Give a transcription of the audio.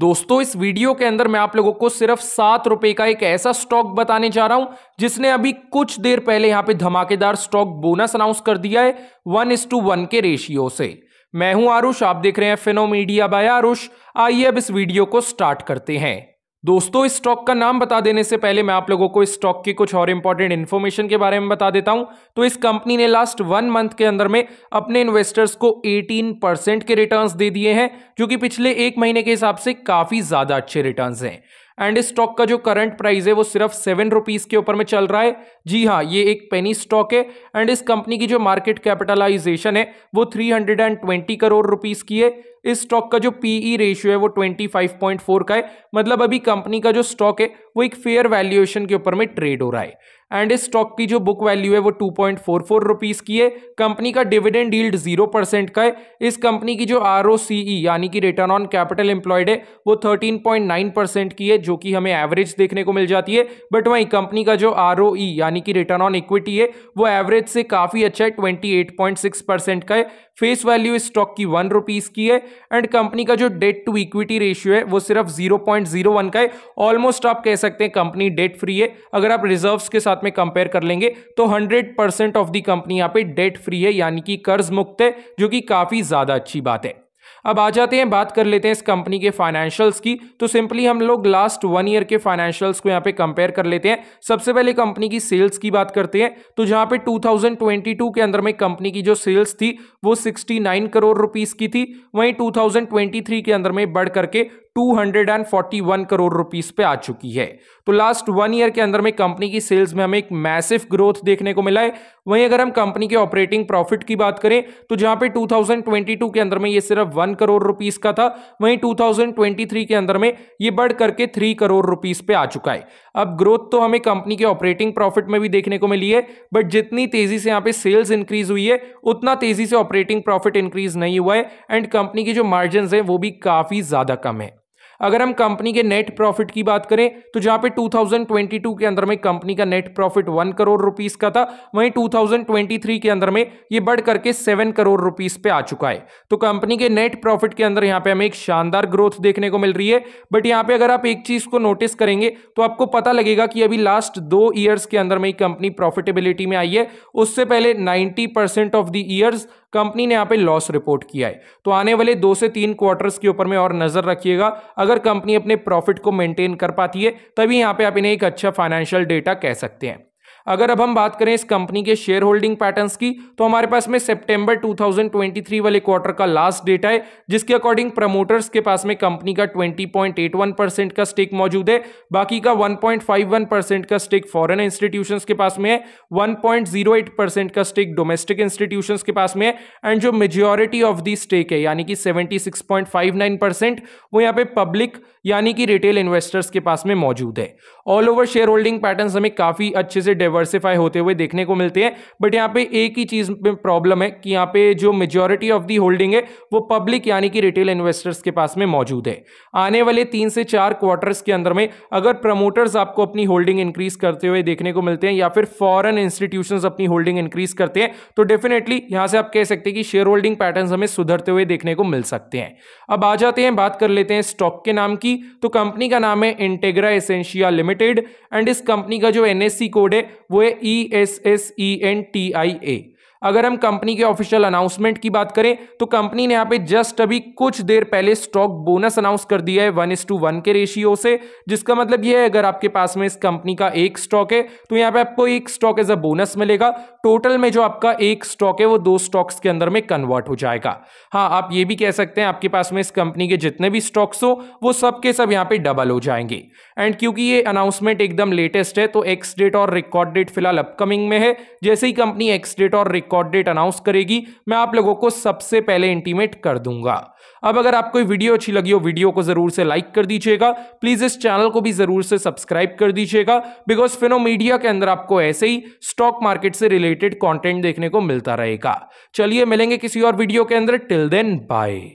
दोस्तों इस वीडियो के अंदर मैं आप लोगों को सिर्फ सात रुपए का एक ऐसा स्टॉक बताने जा रहा हूं जिसने अभी कुछ देर पहले यहां पे धमाकेदार स्टॉक बोनस अनाउंस कर दिया है वन इस टू वन के रेशियो से मैं हूं आरुष आप देख रहे हैं फिनो मीडिया बाय आरुष आइए अब इस वीडियो को स्टार्ट करते हैं दोस्तों इस स्टॉक का नाम बता देने से पहले मैं आप लोगों को इस स्टॉक की कुछ और इंपॉर्टेंट इन्फॉर्मेशन के बारे में बता देता हूं तो इस कंपनी ने लास्ट वन मंथ के अंदर में अपने इन्वेस्टर्स को 18 परसेंट के रिटर्न्स दे दिए हैं जो कि पिछले एक महीने के हिसाब से काफी ज्यादा अच्छे रिटर्न्स हैं एंड इस स्टॉक का जो करंट प्राइस है वो सिर्फ सेवन रुपीज़ के ऊपर में चल रहा है जी हाँ ये एक पेनी स्टॉक है एंड इस कंपनी की जो मार्केट कैपिटलाइजेशन है वो three hundred and twenty crore rupees की है इस स्टॉक का जो पीई रेशियो e है वो ट्वेंटी फाइव पॉइंट फोर का है मतलब अभी कंपनी का जो स्टॉक है वो एक फेयर वैल्यूएशन के ऊपर में ट्रेड हो रहा है एंड इस स्टॉक की जो बुक वैल्यू है वो two point four four rupees की है कंपनी का डिविडेंड यील्ड जीरो परसेंट का है इस कंपनी की जो आर ओ सी ई यानी कि रिटर्न ऑन कैपिटल एम्प्लॉयड है वो थर्टीन पॉइंट नाइन परसेंट की है जो कि हमें एवरेज देखने को मिल जाती है बट वहीं कंपनी का जो आर ओ ई यानी कि रिटर्न ऑन इक्विटी है वो एवरेज से काफ़ी अच्छा है twenty eight point six percent का है फेस वैल्यू इस स्टॉक की वन रुपीज की है एंड कंपनी का जो डेट टू इक्विटी रेशियो है वो सिर्फ जीरो पॉइंट जीरो वन का है ऑलमोस्ट आप कह सकते हैं कंपनी डेट फ्री है अगर आप रिजर्व्स के साथ में कंपेयर कर लेंगे तो hundred percent of the company यहाँ पे डेट फ्री है यानी कि कर्ज मुक्त है जो कि काफी ज्यादा अच्छी बात है अब आ जाते हैं बात कर लेते हैं इस कंपनी के फाइनेंशियल्स की तो सिंपली हम लोग लास्ट वन ईयर के फाइनेंशियल्स को यहाँ पे कंपेयर कर लेते हैं सबसे पहले कंपनी की सेल्स की बात करते हैं तो जहाँ पे 2022 के अंदर में कंपनी की जो सेल्स थी वो 69 करोड़ रुपीस की थी वहीं 2023 के अंदर में बढ़ करके 241 करोड़ रुपीस पे आ चुकी है तो लास्ट वन ईयर के अंदर में कंपनी की सेल्स में हमें एक मैसिव ग्रोथ देखने को मिला है वहीं अगर हम कंपनी के ऑपरेटिंग प्रॉफिट की बात करें तो जहां पे 2022 के अंदर में ये सिर्फ वन करोड़ रुपीस का था वहीं 2023 के अंदर में ये बढ़ करके थ्री करोड़ रुपीस पे आ चुका है अब ग्रोथ तो हमें कंपनी के ऑपरेटिंग प्रॉफिट में भी देखने को मिली है बट जितनी तेजी से यहाँ पे सेल्स इंक्रीज हुई है उतना तेजी से ऑपरेटिंग प्रॉफिट इंक्रीज नहीं हुआ है एंड कंपनी की जो मार्जिन है वो भी काफी ज्यादा कम है अगर हम कंपनी के नेट प्रॉफिट की बात करें तो जहां पे 2022 के अंदर में कंपनी का net profit one crore rupees का था वहीं 2023 के अंदर में ये बढ़ करके सेवन करोड़ रुपीस पे आ चुका है तो कंपनी के नेट प्रॉफिट के अंदर यहां पे हमें एक शानदार ग्रोथ देखने को मिल रही है बट यहां पे अगर आप एक चीज को नोटिस करेंगे तो आपको पता लगेगा कि अभी लास्ट दो ईयर्स के अंदर में कंपनी प्रॉफिटेबिलिटी में आई है उससे पहले ninety of the years company ने यहाँ पे लॉस रिपोर्ट किया है तो आने वाले दो से तीन क्वार्टर्स के ऊपर में और नजर रखिएगा अगर कंपनी अपने प्रॉफिट को मेंटेन कर पाती है तभी यहाँ पे आप इन्हें एक अच्छा फाइनेंशियल डेटा कह सकते हैं अगर अब हम बात करें इस कंपनी के शेयर होल्डिंग पैटर्न्स की तो हमारे पास में सितंबर 2023 वाले क्वार्टर का लास्ट डेटा है जिसके अकॉर्डिंग प्रमोटर्स के पास में कंपनी का 20.81 परसेंट का स्टेक मौजूद है बाकी का 1.51 परसेंट का स्टेक फॉरेन इंस्टीट्यूशन के पास में है एट परसेंट का स्टेक डोमेस्टिक इंस्टीट्यूशन के पास में है एंड जो मेजोरिटी ऑफ दी स्टेक है यानी कि नाइन परसेंट वो यहाँ पे पब्लिक यानी कि रिटेल इन्वेस्टर्स के पास में मौजूद है all over share holding pattern हमें काफी अच्छे से डेवलप डाइवर्सिफाई होते हुए देखने को मिलते हैं बट यहाँ पे एक ही चीज़ में प्रॉब्लम है कि यहाँ पे जो मेजोरिटी ऑफ दी होल्डिंग है वो पब्लिक यानी कि रिटेल इन्वेस्टर्स के पास में मौजूद है आने वाले तीन से चार क्वार्टर्स के अंदर में अगर प्रमोटर्स आपको अपनी होल्डिंग इंक्रीज करते हुए देखने को मिलते हैं या फिर फॉरन इंस्टीट्यूशन अपनी होल्डिंग इंक्रीज करते हैं तो डेफिनेटली यहाँ से आप कह सकते हैं कि शेयर होल्डिंग पैटर्न हमें सुधरते हुए देखने को मिल सकते हैं अब आ जाते हैं बात कर लेते हैं स्टॉक के नाम की तो कंपनी का नाम है इंटेग्रा एसेंशिया लिमिटेड एंड इस कंपनी का जो एनएससी कोड है वो है E S S E N T I A अगर हम कंपनी के ऑफिशियल अनाउंसमेंट की बात करें तो कंपनी ने यहाँ पे जस्ट अभी कुछ देर पहले स्टॉक बोनस अनाउंस कर दिया है वन इस टू वन के रेशियो से जिसका मतलब यह है अगर आपके पास में इस कंपनी का एक स्टॉक है तो यहाँ पे आपको एक स्टॉक एज अ बोनस मिलेगा टोटल में जो आपका एक स्टॉक है वो दो स्टॉक्स के अंदर में कन्वर्ट हो जाएगा हाँ आप ये भी कह सकते हैं आपके पास में इस कंपनी के जितने भी स्टॉक्स हो वो सब के सब यहाँ पे डबल हो जाएंगे एंड क्योंकि ये अनाउंसमेंट एकदम लेटेस्ट है तो एक्स डेट और रिकॉर्ड डेट फिलहाल अपकमिंग में है जैसे ही कंपनी एक्स डेट और रिकॉर्ड रिकॉर्ड डेट अनाउंस करेगी मैं आप लोगों को सबसे पहले इंटीमेट कर दूंगा अब अगर आपको वीडियो अच्छी लगी हो वीडियो को ज़रूर से लाइक कर दीजिएगा प्लीज़ इस चैनल को भी ज़रूर से सब्सक्राइब कर दीजिएगा बिकॉज फिनो मीडिया के अंदर आपको ऐसे ही स्टॉक मार्केट से रिलेटेड कॉन्टेंट देखने को मिलता रहेगा चलिए मिलेंगे किसी और वीडियो के अंदर टिल देन बाय